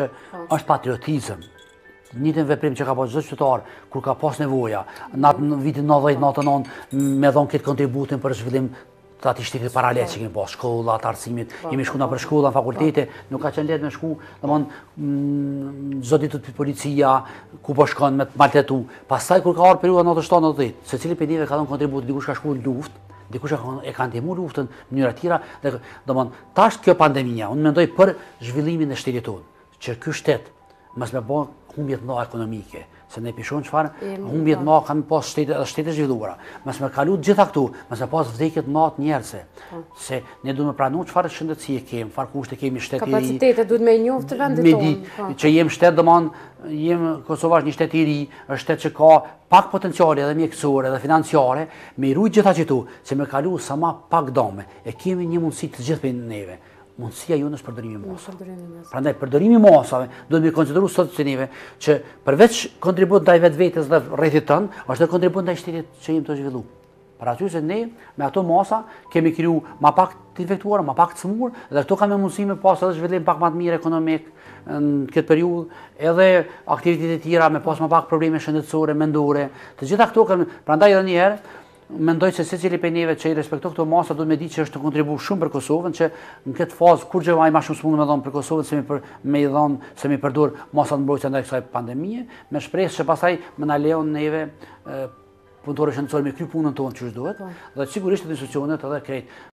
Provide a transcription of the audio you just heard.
që është patriotizëm. Një të veprim që ka pas zë qytetar, kur ka pas nevoja, në vitin 90-99, me dhonë këtë kontributin për zhvillim të ati shtikë të paralet që kemi posë, shkolla, të arsimit, jemi po. shku nga për shkolla, në fakultete, po. nuk ka qenë letë me shku, dhe mon, mm, zotit të policia, ku po shkon me të maltetu, pasaj kur ka orë periuda në të shtonë në të se cili për njëve ka dhënë kontributë, dikush ka shku në luft, dikush e ka ndihmu luftën, mënyra tira, dhe mon, tashtë kjo pandemija, unë mendoj për zhvillimin e shtiri tonë, që kjo shtetë mësë me humbje të nga ekonomike, se ne pishon që farë, të nga kam pas shtetë shtetet zhvillura, mësë me kalu gjitha këtu, mësë me pas vdekjet nga të njerëse, po. se ne duhet me pranu që farë kemi, e kemë, farë kushtë kemë i shtetë i ri, kapacitetet duhet më me njuf të vendit tonë, po. që jem shtetë dhe manë, jem Kosova është një shtetë i ri, është shtetë që ka pak potenciale dhe mjekësore dhe financiare, me i gjitha që tu, kalu sa më pak dame, e kemi një mundësi të gjithë për neve, mundësia ju nështë përdërimi mosave. Pra ndaj, përdërimi masave, do të mi konsideru sot të cënive, që përveç kontribut ndaj vetë vetës dhe rrethit tënë, është dhe kontribut ndaj shtetit që jim të zhvillu. Pra aty se ne, me ato masa, kemi kriju ma pak të infektuar, ma pak të smur, dhe këto kam e mundësime pas edhe zhvillim pak ma të mirë ekonomik në këtë periud, edhe e tjera me pas ma pak probleme shëndetsore, mendore, të gjitha këto kam, pra ndaj edhe njerë, mendoj se cili për neve që i respekto këto masa duhet me di që është të kontribu shumë për Kosovën, që në këtë fazë kur gjëva i ma shumë s'mundu me dhonë për Kosovën, se mi, për, me i dhonë, se mi përdur masa në mbrojtë ndaj kësaj pandemije, me shpresë që pasaj më në leon neve punëtore që në me kjo punën tonë që është duhet, po. dhe sigurisht të disocionet edhe krejt.